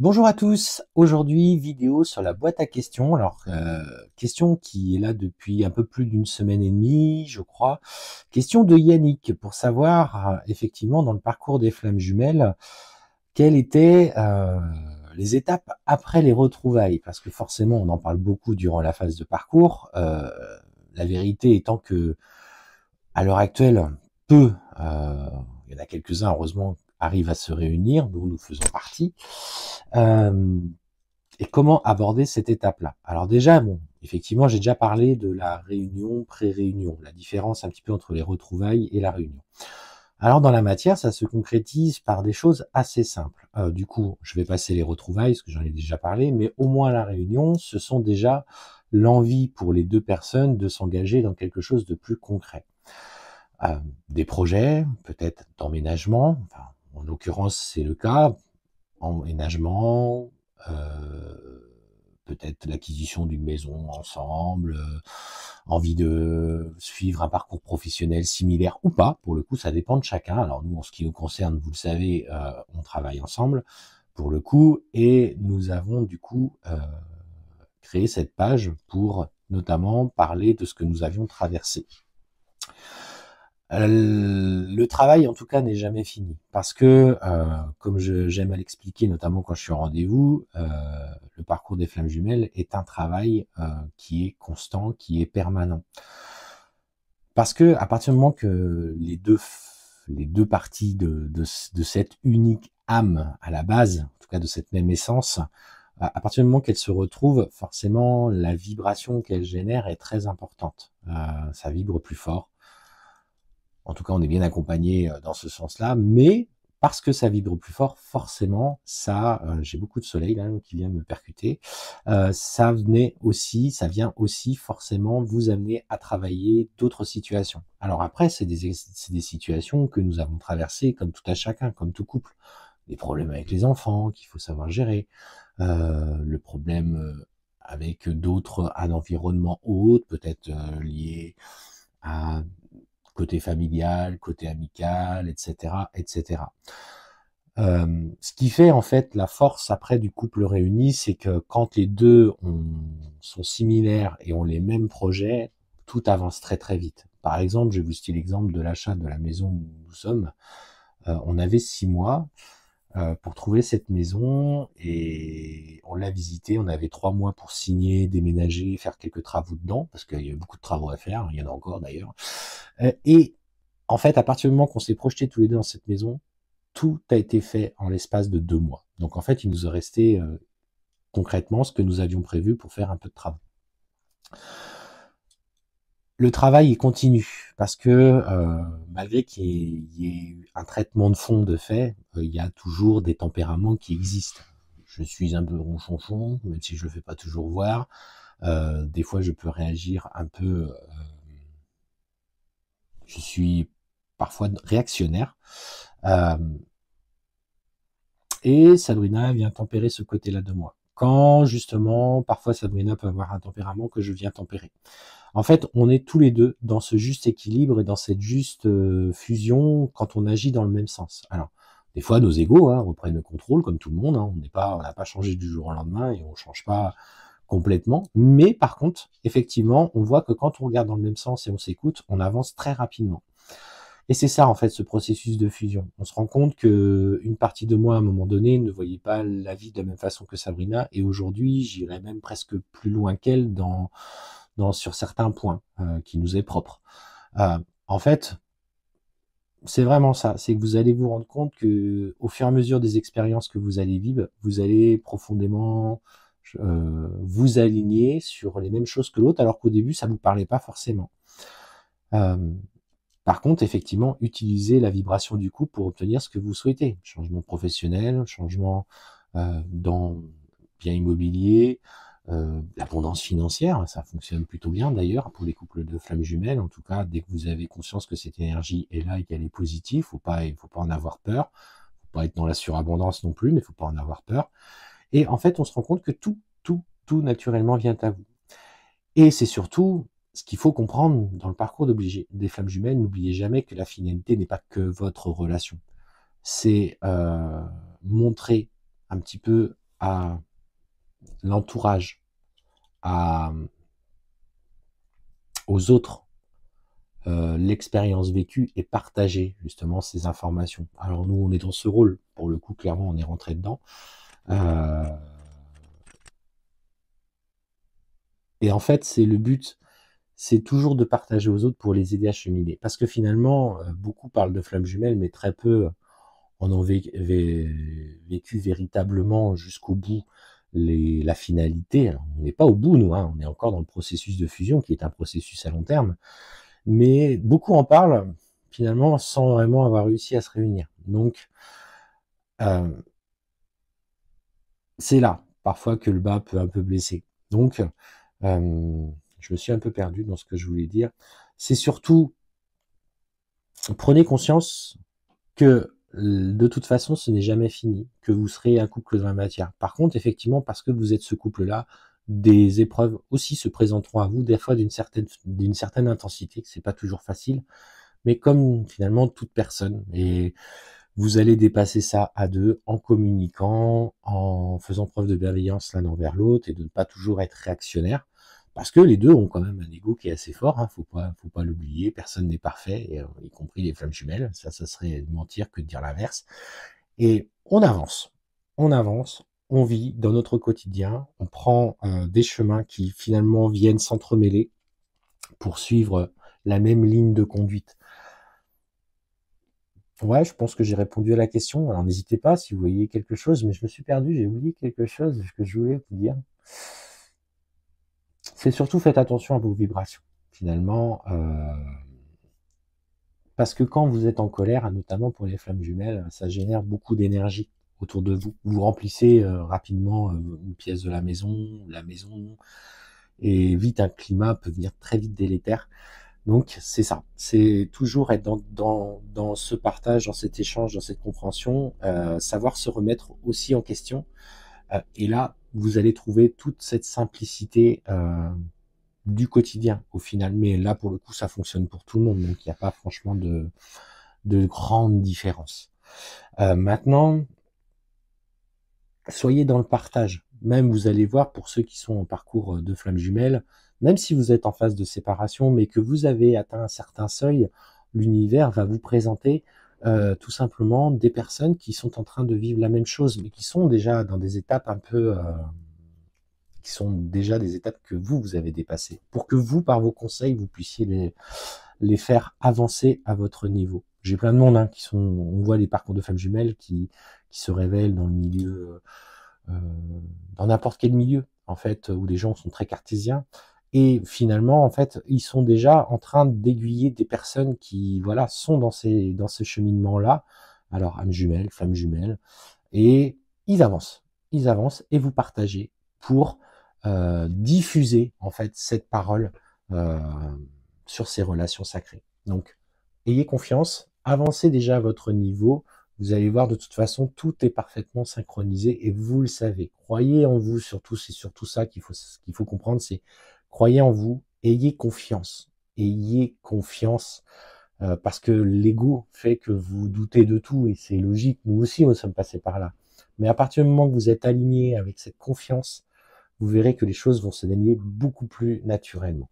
Bonjour à tous, aujourd'hui vidéo sur la boîte à questions, alors euh, question qui est là depuis un peu plus d'une semaine et demie je crois, question de Yannick pour savoir euh, effectivement dans le parcours des flammes jumelles quelles étaient euh, les étapes après les retrouvailles parce que forcément on en parle beaucoup durant la phase de parcours, la vérité étant que à l'heure actuelle peu, il y en a quelques-uns heureusement arrive à se réunir, dont nous faisons partie. Euh, et comment aborder cette étape-là Alors déjà, bon, effectivement, j'ai déjà parlé de la réunion, pré-réunion, la différence un petit peu entre les retrouvailles et la réunion. Alors dans la matière, ça se concrétise par des choses assez simples. Euh, du coup, je vais passer les retrouvailles, parce que j'en ai déjà parlé, mais au moins la réunion, ce sont déjà l'envie pour les deux personnes de s'engager dans quelque chose de plus concret. Euh, des projets, peut-être d'emménagement, enfin, en l'occurrence, c'est le cas. Emménagement, euh, peut-être l'acquisition d'une maison ensemble, euh, envie de suivre un parcours professionnel similaire ou pas. Pour le coup, ça dépend de chacun. Alors nous, en ce qui nous concerne, vous le savez, euh, on travaille ensemble pour le coup et nous avons du coup créé cette page pour notamment parler de ce que nous avions traversé. Euh, le travail, en tout cas, n'est jamais fini. Parce que, euh, comme j'aime à l'expliquer, notamment quand je suis au rendez-vous, euh, le parcours des flammes jumelles est un travail qui est constant, qui est permanent. Parce que, à partir du moment que les deux, les deux parties de, cette unique âme à la base, en tout cas de cette même essence, à partir du moment qu'elle se retrouvent, forcément, la vibration qu'elles génèrent est très importante. ça vibre plus fort en tout cas, on est bien accompagné euh, dans ce sens-là, mais parce que ça vibre plus fort, forcément, ça, euh, j'ai beaucoup de soleil qui vient me percuter. Euh, ça venait aussi, ça vient aussi forcément vous amener à travailler d'autres situations. Alors après, c'est des, situations que nous avons traversées comme tout à chacun, comme tout couple. Des problèmes avec les enfants qu'il faut savoir gérer, le problème avec d'autres, un environnement autre, peut-être lié à côté familial, côté amical, etc., etc. Euh, ce qui fait en fait la force après du couple réuni, c'est que quand les deux sont similaires et ont les mêmes projets, tout avance très très vite. Par exemple, je vais vous citer l'exemple de l'achat de la maison où nous sommes. Euh, on avait six mois euh, pour trouver cette maison et on l'a visitée. On avait trois mois pour signer, déménager, faire quelques travaux dedans parce qu'il y a beaucoup de travaux à faire. Hein, il y en a encore d'ailleurs. Euh, et en fait, à partir du moment qu'on s'est projeté tous les deux dans cette maison, tout a été fait en l'espace de deux mois. Donc en fait, il nous a resté euh, concrètement ce que nous avions prévu pour faire un peu de travail. Le travail est continu parce que euh, malgré qu'il y, ait ait un traitement de fond de fait, il y a toujours des tempéraments qui existent. Je suis un peu ronchonchon, même si je ne le fais pas toujours voir. des fois, je peux réagir un peu je suis parfois réactionnaire. Euh, et Sabrina vient tempérer ce côté-là de moi. Quand justement, parfois Sabrina peut avoir un tempérament que je viens tempérer. En fait, on est tous les deux dans ce juste équilibre et dans cette juste euh, fusion quand on agit dans le même sens. Alors, des fois, nos égaux hein, reprennent le contrôle, comme tout le monde. Hein. on n'est pas, on n'a pas changé du jour au lendemain et on change pas complètement. Mais par contre, effectivement, on voit que quand on regarde dans le même sens et on s'écoute, on avance très rapidement. Et c'est ça en fait ce processus de fusion. On se rend compte que une partie de moi à un moment donné ne voyait pas la vie de la même façon que Sabrina, et aujourd'hui j'irais même presque plus loin qu'elle dans, dans sur certains points euh, qui nous est propre. Euh, en fait, c'est vraiment ça. C'est que vous allez vous rendre compte que au fur et à mesure des expériences que vous allez vivre, vous allez profondément euh, vous aligner sur les mêmes choses que l'autre, alors qu'au début, ça ne vous parlait pas forcément. Euh, par contre, effectivement, utilisez la vibration du couple pour obtenir ce que vous souhaitez. Changement professionnel, changement euh, dans bien immobilier, l'abondance financière, ça fonctionne plutôt bien d'ailleurs pour les couples de flammes jumelles. En tout cas, dès que vous avez conscience que cette énergie est là et qu'elle est positive, il ne faut pas en avoir peur. il ne Faut pas être dans la surabondance non plus, mais il ne faut pas en avoir peur. Et en fait, on se rend compte que tout, tout, tout naturellement vient à vous. Et c'est surtout ce qu'il faut comprendre dans le parcours des flammes jumelles. N'oubliez jamais que la finalité n'est pas que votre relation. C'est euh, montrer un petit peu à l'entourage, à, aux autres euh, l'expérience vécue et partager justement ces informations. Alors nous, on est dans ce rôle, pour le coup, clairement, on est rentré dedans. Euh, Et en fait, c'est le but, c'est toujours de partager aux autres pour les aider à cheminer. Parce que finalement, euh, beaucoup parlent de flammes jumelles, mais très peu euh, en ont vécu, véritablement jusqu'au bout la finalité. on n'est pas au bout, nous, hein, on est encore dans le processus de fusion, qui est un processus à long terme. Mais beaucoup en parlent finalement sans vraiment avoir réussi à se réunir. Donc, euh, c'est là, parfois, que le bas peut un peu blesser. Donc, euh, je me suis un peu perdu dans ce que je voulais dire. C'est surtout, prenez conscience que de toute façon, ce n'est jamais fini, que vous serez un couple dans la matière. Par contre, effectivement, parce que vous êtes ce couple-là, des épreuves aussi se présenteront à vous, des fois d'une certaine, d'une certaine intensité, que c'est pas toujours facile, mais comme finalement toute personne. Et vous allez dépasser ça à deux en communiquant, en faisant preuve de bienveillance l'un envers l'autre et de ne pas toujours être réactionnaire. Parce que les deux ont quand même un ego qui est assez fort, hein, faut pas, faut pas l'oublier. Personne n'est parfait, euh, y compris les flammes jumelles. Ça, ça serait mentir que de dire l'inverse. Et on avance, on avance, on vit dans notre quotidien, on prend euh, des chemins qui finalement viennent s'entremêler pour suivre la même ligne de conduite. Ouais, je pense que j'ai répondu à la question. Alors n'hésitez pas si vous voyez quelque chose, mais je me suis perdu, j'ai oublié quelque chose ce que je voulais vous dire. C'est surtout faites attention à vos vibrations, finalement. Euh, parce que quand vous êtes en colère, notamment pour les flammes jumelles, ça génère beaucoup d'énergie autour de vous. Vous remplissez euh, rapidement euh, une pièce de la maison, la maison, et vite un climat peut venir très vite délétère. Donc c'est ça, c'est toujours être dans, ce partage, dans cet échange, dans cette compréhension, euh, savoir se remettre aussi en question. Euh, et là, vous allez trouver toute cette simplicité euh, du quotidien au final. Mais là, pour le coup, ça fonctionne pour tout le monde, donc il n'y a pas franchement de, de grande différence. maintenant, soyez dans le partage même vous allez voir pour ceux qui sont en parcours euh, de flammes jumelles, même si vous êtes en phase de séparation, mais que vous avez atteint un certain seuil, l'univers va vous présenter euh, tout simplement des personnes qui sont en train de vivre la même chose, mais qui sont déjà dans des étapes un peu... Euh, qui sont déjà des étapes que vous, vous avez dépassées, pour que vous, par vos conseils, vous puissiez les, faire avancer à votre niveau. J'ai plein de monde hein, qui sont... On voit les parcours de femmes jumelles qui, qui se révèlent dans le milieu... Euh, dans n'importe quel milieu, en fait, où des gens sont très cartésiens. Et finalement, en fait, ils sont déjà en train d'aiguiller des personnes qui, voilà, sont dans ces, dans ce cheminement-là. Alors, âme jumelle, flamme jumelle. Et ils avancent. Ils avancent et vous partagez pour euh, diffuser, en fait, cette parole euh, sur ces relations sacrées. Donc, ayez confiance, avancez déjà à votre niveau, vous allez voir, de toute façon, tout est parfaitement synchronisé et vous le savez. Croyez en vous, surtout, c'est surtout ça qu'il faut, qu'il faut comprendre, c'est croyez en vous, ayez confiance, ayez confiance, euh, parce que l'ego fait que vous doutez de tout et c'est logique. Nous aussi, nous sommes passés par là. Mais à partir du moment que vous êtes aligné avec cette confiance, vous verrez que les choses vont se gagner beaucoup plus naturellement.